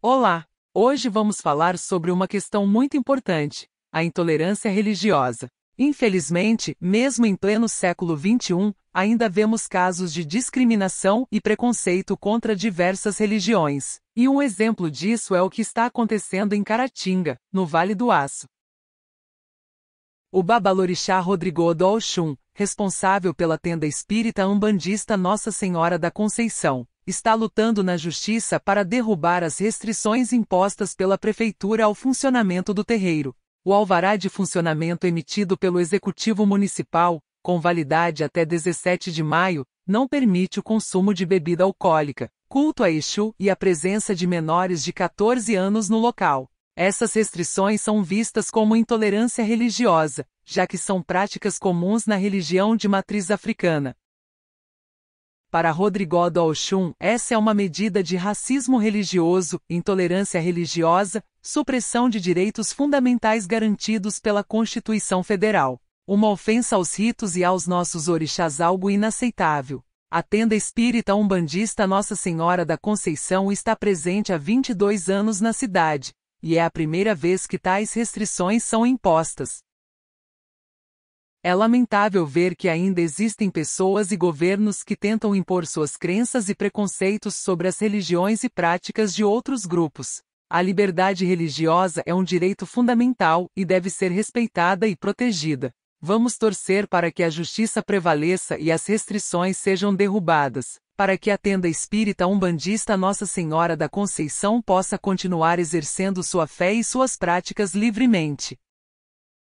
Olá! Hoje vamos falar sobre uma questão muito importante: a intolerância religiosa. Infelizmente, mesmo em pleno século XXI, ainda vemos casos de discriminação e preconceito contra diversas religiões. E um exemplo disso é o que está acontecendo em Caratinga, no Vale do Aço. O babalorixá Rodrigo Odolchum, responsável pela tenda espírita umbandista Nossa Senhora da Conceição, está lutando na justiça para derrubar as restrições impostas pela prefeitura ao funcionamento do terreiro. O alvará de funcionamento emitido pelo Executivo Municipal, com validade até 17 de maio, não permite o consumo de bebida alcoólica, culto a Exu e a presença de menores de 14 anos no local. Essas restrições são vistas como intolerância religiosa, já que são práticas comuns na religião de matriz africana. Para Rodrigo do Oxum, essa é uma medida de racismo religioso, intolerância religiosa, supressão de direitos fundamentais garantidos pela Constituição Federal. Uma ofensa aos ritos e aos nossos orixás algo inaceitável. A tenda espírita umbandista Nossa Senhora da Conceição está presente há 22 anos na cidade, e é a primeira vez que tais restrições são impostas. É lamentável ver que ainda existem pessoas e governos que tentam impor suas crenças e preconceitos sobre as religiões e práticas de outros grupos. A liberdade religiosa é um direito fundamental e deve ser respeitada e protegida. Vamos torcer para que a justiça prevaleça e as restrições sejam derrubadas, para que a tenda espírita umbandista Nossa Senhora da Conceição possa continuar exercendo sua fé e suas práticas livremente.